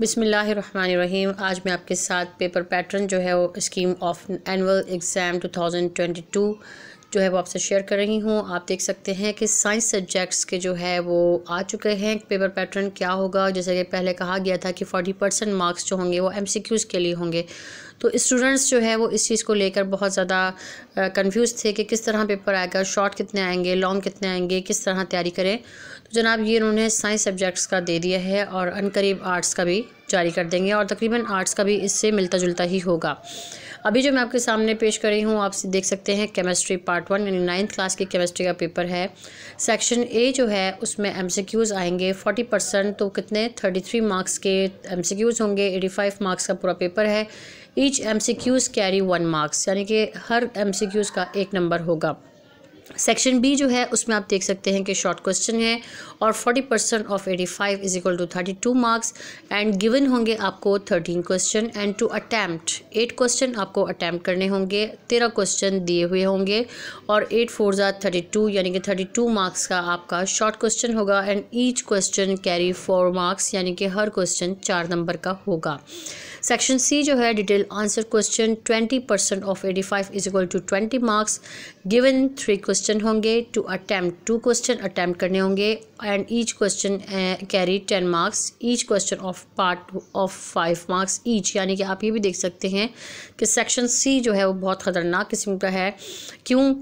बिसमीम आज मैं आपके साथ पेपर पैटर्न जो है वो स्कीम ऑफ एनअल एग्ज़ाम 2022 जो है वो आपसे शेयर कर रही हूँ आप देख सकते हैं कि साइंस सब्जेक्ट्स के जो है वो आ चुके हैं पेपर पैटर्न क्या होगा जैसे कि पहले कहा गया था कि फोर्टी परसेंट मार्क्स जो होंगे वो एम के लिए होंगे तो स्टूडेंट्स जो है वो इस चीज़ को लेकर बहुत ज़्यादा कंफ्यूज थे कि किस तरह पेपर आएगा शॉर्ट कितने आएंगे लॉन्ग कितने आएंगे किस तरह तैयारी करें तो जनाब ये उन्होंने साइंस सब्जेक्ट्स का दे दिया है और अनकरीब आर्ट्स का भी जारी कर देंगे और तकरीबन आर्ट्स का भी इससे मिलता जुलता ही होगा अभी जो मैं आपके सामने पेश कर रही हूँ आप देख सकते हैं केमिस्ट्री पार्ट वन यानी नाइन्थ क्लास की केमिस्ट्री का पेपर है सेक्शन ए जो है उसमें एमसीक्यूज़ आएंगे फोर्टी परसेंट तो कितने थर्टी थ्री मार्क्स के एमसीक्यूज़ होंगे एटी फाइव मार्क्स का पूरा पेपर है each MCQs carry one marks यानी कि हर एमसीक्यूज़ का एक नंबर होगा सेक्शन बी जो है उसमें आप देख सकते हैं कि शॉर्ट क्वेश्चन है और 40 percent of 85 five is equal to thirty two marks and given होंगे आपको 13 question and to attempt eight question आपको अटैम्प्ट करने होंगे तेरह क्वेश्चन दिए हुए होंगे और एट फोर ज़ा थर्टी टू यानी कि थर्टी टू मार्क्स का आपका शॉर्ट क्वेश्चन होगा and each question carry four marks यानी कि हर क्वेश्चन चार नंबर का होगा सेक्शन सी जो है detail answer question twenty percent of eighty five is equal to twenty marks given three question question होंगे to attempt two question attempt करने होंगे and each question carry ten marks each question of part of five marks each यानी कि आप ये भी देख सकते हैं कि सेक्शन सी जो है वो बहुत ख़तरनाक किस्म का है क्यों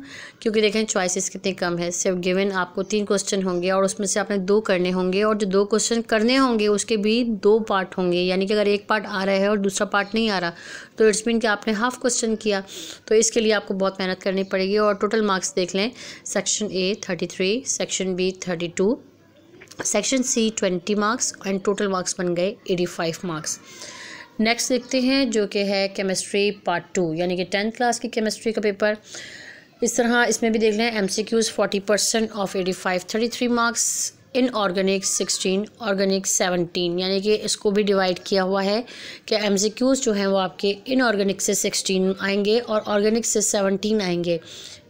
क्योंकि देखें चॉइसेस कितने कम है सिर्फ गिवन आपको तीन क्वेश्चन होंगे और उसमें से आपने दो करने होंगे और जो दो क्वेश्चन करने होंगे उसके भी दो पार्ट होंगे यानी कि अगर एक पार्ट आ रहा है और दूसरा पार्ट नहीं आ रहा तो इट्स मीन कि आपने हाफ क्वेश्चन किया तो इसके लिए आपको बहुत मेहनत करनी पड़ेगी और टोटल मार्क्स देख लें हैं section A thirty three section B thirty two section C twenty marks and total marks बन गए एटी फाइव मार्क्स नेक्स्ट देखते हैं जो कि है केमिस्ट्री पार्ट टू यानी कि टेंथ क्लास की केमिस्ट्री का पेपर इस तरह इसमें भी देख लें M C Qs forty percent of eighty five thirty three marks inorganic sixteen organic seventeen यानी कि इसको भी डिवाइड किया हुआ है कि एम सी क्यूज़ जो हैं वो आपके इन ऑर्गेनिक से सिक्सटीन आएंगे और ऑर्गेनिक से सेवनटीन आएंगे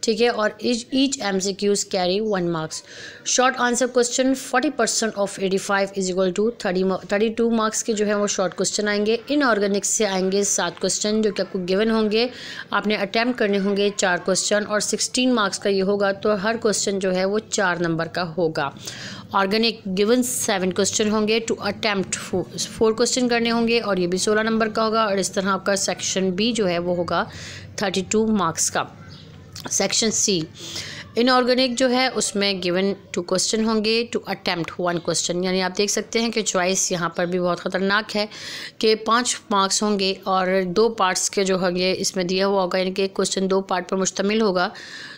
ठीक है और each M C Qs carry one marks short answer question forty percent of eighty five is equal to thirty thirty two marks के जो है वो शॉर्ट क्वेश्चन आएंगे इनऑर्गेनिक्स से आएंगे सात क्वेश्चन जो कि आपको गिवन होंगे आपने अटैम्प्ट करने होंगे चार क्वेश्चन और सिक्सटीन मार्क्स का ये होगा तो हर क्वेश्चन जो है वो चार नंबर का होगा ऑर्गेनिक गिवन सेवन क्वेश्चन होंगे टू अटैम्प्ट फोर क्वेश्चन करने होंगे और ये भी सोलह नंबर का होगा और इस तरह आपका सेक्शन बी जो है वो होगा थर्टी टू मार्क्स का Section C इनऑर्गेनिक जो है उसमें गिवन टू क्वेश्चन होंगे टू अटैम्प्ट वन क्वेश्चन यानी आप देख सकते हैं कि चॉइस यहाँ पर भी बहुत ख़तरनाक है कि पाँच मार्क्स होंगे और दो पार्ट्स के जो होंगे इसमें दिया हुआ होगा यानी कि एक क्वेश्चन दो पार्ट पर मुश्तमिल होगा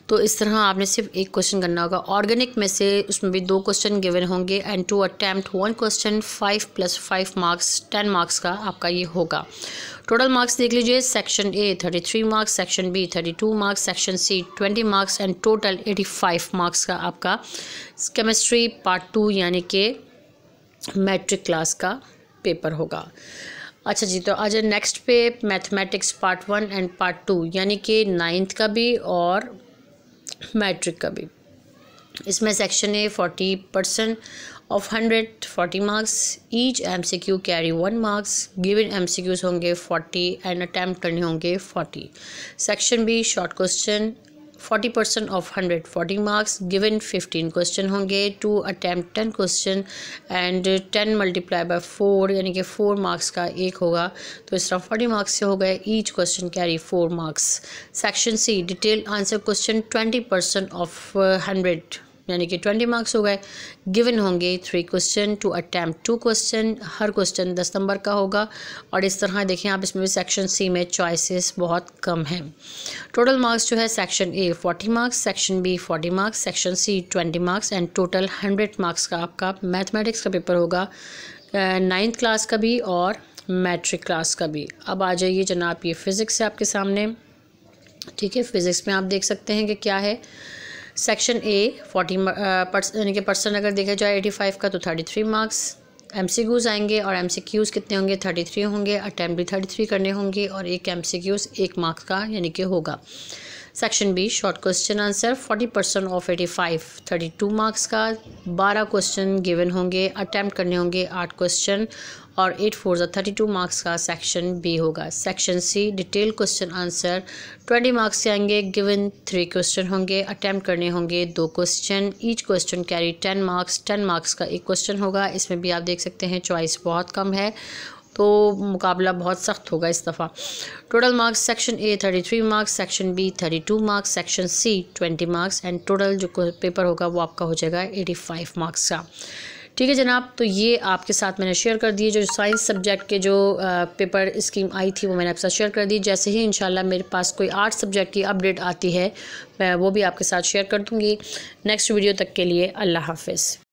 तो इस तरह आपने सिर्फ एक क्वेश्चन करना होगा ऑर्गेनिक में से उसमें भी दो क्वेश्चन गिवन होंगे and to attempt one question five plus five marks ten marks का आपका ये होगा टोटल मार्क्स देख लीजिए section A thirty three marks section B thirty two marks section C twenty marks and total 185 marks का आपका chemistry part two यानी कि मैट्रिक क्लास का पेपर होगा अच्छा जी तो आज नेक्स्ट पे mathematics part one and part two यानी कि नाइन्थ का भी और मैट्रिक का भी इसमें section A forty percent of hundred forty marks each M C Q carry one marks given M C Qs होंगे फोर्टी एंड अटैम्प्ट करने होंगे forty section B short question forty percent of hundred forty marks given fifteen question होंगे to attempt ten question and ten multiply by four यानी कि four marks का एक होगा तो इस तरह फोर्टी मार्क्स से हो गए each question carry four marks section C detail answer question twenty percent of hundred यानी कि ट्वेंटी मार्क्स हो गए गिवन होंगे three question to attempt two question हर क्वेश्चन दस नंबर का होगा और इस तरह देखें आप इसमें भी सेक्शन सी में चॉइसेस बहुत कम हैं टोटल मार्क्स जो है section A forty marks section B forty marks section C twenty marks and total hundred marks का आपका मैथमेटिक्स का पेपर होगा नाइन्थ क्लास का भी और मैट्रिक क्लास का भी अब आ जाइए जनाब ये फिज़िक्स है आपके सामने ठीक है फिज़िक्स में आप देख सकते हैं कि क्या है सेक्शन ए फोर्टी यानी कि पर्सन अगर देखा जाए एटी फाइव का तो thirty three marks M C Qs आएंगे और एम सी क्यूज़ कितने होंगे थर्टी थ्री होंगे अटैम्प्ट भी थर्टी थ्री करने होंगे और एक एम सी क्यूज़ एक मार्क्स का यानी कि होगा section B short question answer forty percent of eighty five thirty two marks का बारह क्वेश्चन गिवन होंगे अटैम्प्ट करने होंगे आठ क्वेश्चन और एट फोर ज़ा थर्टी टू मार्क्स का सेक्शन बी होगा section C detail question answer twenty marks के आएंगे गिवन थ्री क्वेश्चन होंगे अटैम्प्ट करने होंगे दो question each question carry ten marks ten marks का एक क्वेश्चन होगा इसमें भी आप देख सकते हैं चॉइस बहुत कम है तो मुकाबला बहुत सख्त होगा इस दफ़ा total marks section A thirty three marks section B thirty two marks section C twenty marks and total जो पेपर होगा वो आपका हो जाएगा एटी फाइव मार्क्स का ठीक है जनाब तो ये आपके साथ मैंने शेयर कर दिए जो साइंस सब्जेक्ट के जो पेपर स्कीम आई थी वो मैंने आपके साथ शेयर कर दी जैसे ही इंशाल्लाह मेरे पास कोई आर्ट सब्जेक्ट की अपडेट आती है मैं वो भी आपके साथ शेयर कर दूँगी नेक्स्ट वीडियो तक के लिए अल्लाह हाफ़